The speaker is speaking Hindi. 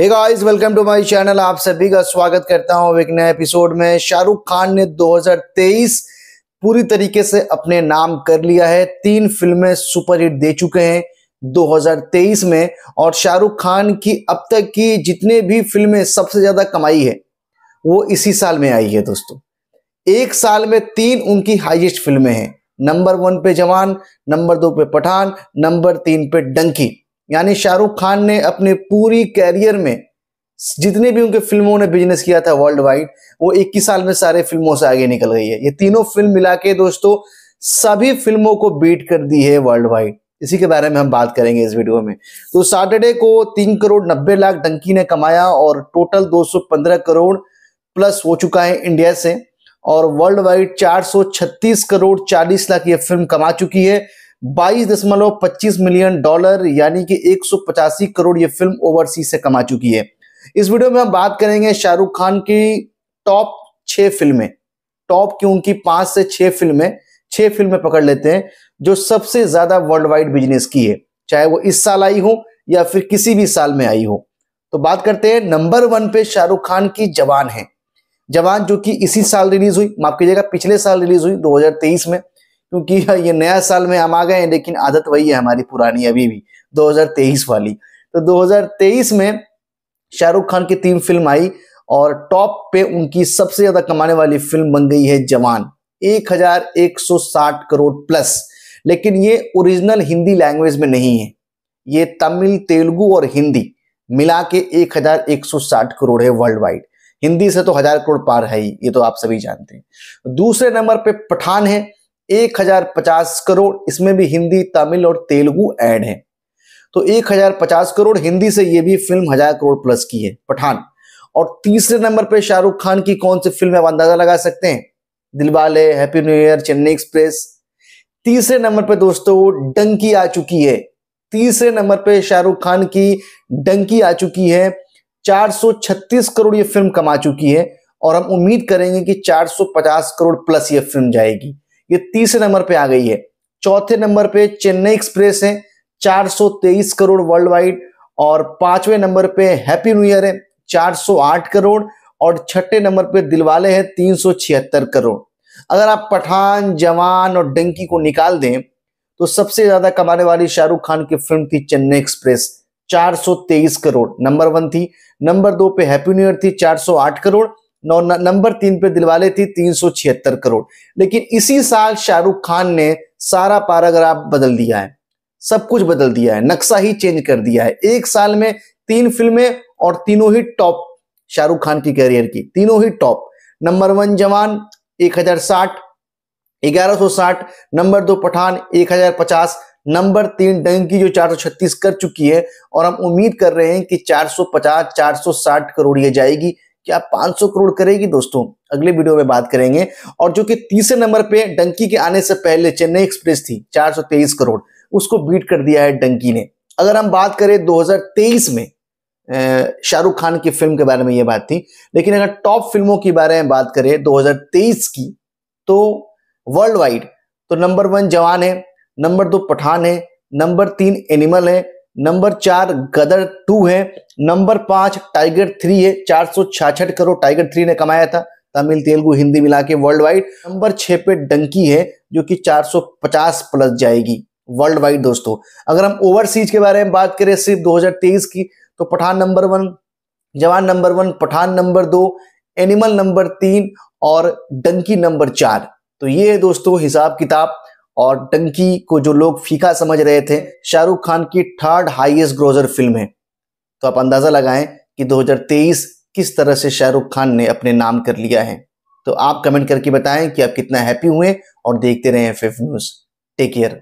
hey guys welcome to my channel आप सभी का स्वागत करता हूं एक नए एपिसोड में शाहरुख खान ने 2023 पूरी तरीके से अपने नाम कर लिया है तीन फिल्में सुपरहिट दे चुके हैं 2023 में और शाहरुख खान की अब तक की जितने भी फिल्में सबसे ज्यादा कमाई है वो इसी साल में आई है दोस्तों एक साल में तीन उनकी हाइएस्ट फिल्में हैं नंबर वन पे जवान नंबर दो पे पठान नंबर तीन पे डंकी यानी शाहरुख खान ने अपने पूरी कैरियर में जितने भी उनके फिल्मों ने बिजनेस किया था वर्ल्ड वाइड वो 21 साल में सारे फिल्मों से आगे निकल गई है ये तीनों फिल्म मिला के दोस्तों सभी फिल्मों को बीट कर दी है वर्ल्ड वाइड इसी के बारे में हम बात करेंगे इस वीडियो में तो सैटरडे को तीन करोड़ नब्बे लाख डंकी ने कमाया और टोटल दो करोड़ प्लस हो चुका है इंडिया से और वर्ल्ड वाइड चार करोड़ 40 लाख ये फिल्म कमा चुकी है बाईस दशमलव पच्चीस मिलियन डॉलर यानी कि एक करोड़ ये फिल्म ओवरसीज से कमा चुकी है इस वीडियो में हम बात करेंगे शाहरुख खान की टॉप छह फिल्में टॉप की उनकी पांच से छह फिल्में छह फिल्में पकड़ लेते हैं जो सबसे ज्यादा वर्ल्ड वाइड बिजनेस की है चाहे वो इस साल आई हो या फिर किसी भी साल में आई हो तो बात करते हैं नंबर वन पे शाहरुख खान की जवान है जवान जो कि इसी साल रिलीज हुई माफ कीजिएगा पिछले साल रिलीज हुई 2023 में क्योंकि ये नया साल में हम आ गए हैं लेकिन आदत वही है हमारी पुरानी अभी भी 2023 वाली तो 2023 में शाहरुख खान की तीन फिल्म आई और टॉप पे उनकी सबसे ज्यादा कमाने वाली फिल्म बन गई है जवान 1160 करोड़ प्लस लेकिन ये ओरिजिनल हिंदी लैंग्वेज में नहीं है ये तमिल तेलुगु और हिंदी मिला के 1160 करोड़ है वर्ल्ड वाइड हिंदी से तो हजार करोड़ पार है ही ये तो आप सभी जानते हैं दूसरे नंबर पे पठान है एक हजार पचास करोड़ इसमें भी हिंदी तमिल और तेलुगु ऐड है तो एक हजार पचास करोड़ हिंदी से ये भी फिल्म हजार करोड़ प्लस की है पठान और तीसरे नंबर पे शाहरुख खान की कौन सी फिल्म आप अंदाजा लगा सकते हैं Dilwale Happy New Year Chennai Express तीसरे नंबर पे दोस्तों डंकी आ चुकी है तीसरे नंबर पे शाहरुख खान की डंकी आ चुकी है 436 करोड़ ये फिल्म कमा चुकी है और हम उम्मीद करेंगे कि 450 करोड़ प्लस ये फिल्म जाएगी ये तीसरे नंबर पे आ गई है चौथे नंबर पे चेन्नई एक्सप्रेस है 423 करोड़ वर्ल्ड वाइड और पांचवें नंबर पे हैप्पी न्यू ईयर है 408 करोड़ और छठे नंबर पे दिलवाले है तीन करोड़ अगर आप पठान जवान और डंकी को निकाल दें तो सबसे ज्यादा कमाने वाली शाहरुख खान की फिल्म थी Chennai Express 423 crore number one थी नंबर दो पे हैप्पी न्यू ईयर थी 408 करोड़ नौ नंबर तीन पे दिलवा ली थी तीन सौ छिहत्तर करोड़ लेकिन इसी साल शाहरुख खान ने सारा पैराग्राफ बदल दिया है सब कुछ बदल दिया है नक्शा ही चेंज कर दिया है एक साल में तीन फिल्में और तीनों ही टॉप शाहरुख खान की करियर की तीनों ही टॉप नंबर वन जवान एक हजार साठ ग्यारह सौ साठ नंबर दो पठान एक हजार पचास नंबर तीन डंकी जो 436 कर चुकी है और हम उम्मीद कर रहे हैं कि 450 460 करोड़ ये जाएगी क्या 500 करोड़ करेगी दोस्तों अगले वीडियो में बात करेंगे और जो कि तीसरे नंबर पे डंकी के आने से पहले चेन्नई एक्सप्रेस थी 423 करोड़ उसको बीट कर दिया है डंकी ने अगर हम बात करें 2023 में शाहरुख खान की फिल्म के बारे में यह बात थी लेकिन अगर टॉप फिल्मों के बारे में बात करें तेईस की तो वर्ल्ड वाइड तो नंबर वन जवान है नंबर दो पठान है नंबर तीन एनिमल है नंबर चार गदर टू है नंबर पांच टाइगर थ्री है चार सौ छियासठ करोड़ टाइगर थ्री ने कमाया था तमिल तेलुगु हिंदी मिला के वर्ल्ड वाइड नंबर छह पे डंकी है जो कि 450 प्लस जाएगी वर्ल्ड वाइड दोस्तों अगर हम ओवरसीज के बारे में बात करें सिर्फ 2023 की तो Pathaan number one Jawan number one Pathaan number दो एनिमल नंबर तीन और डंकी नंबर चार तो ये है दोस्तों हिसाब किताब और टंकी को जो लोग फीका समझ रहे थे शाहरुख खान की थर्ड हाईएस्ट ग्रोजर फिल्म है तो आप अंदाज़ा लगाएं कि 2023 किस तरह से शाहरुख खान ने अपने नाम कर लिया है तो आप कमेंट करके बताएं कि आप कितना हैप्पी हुए और देखते रहे फिफ्थ न्यूज़ टेक केयर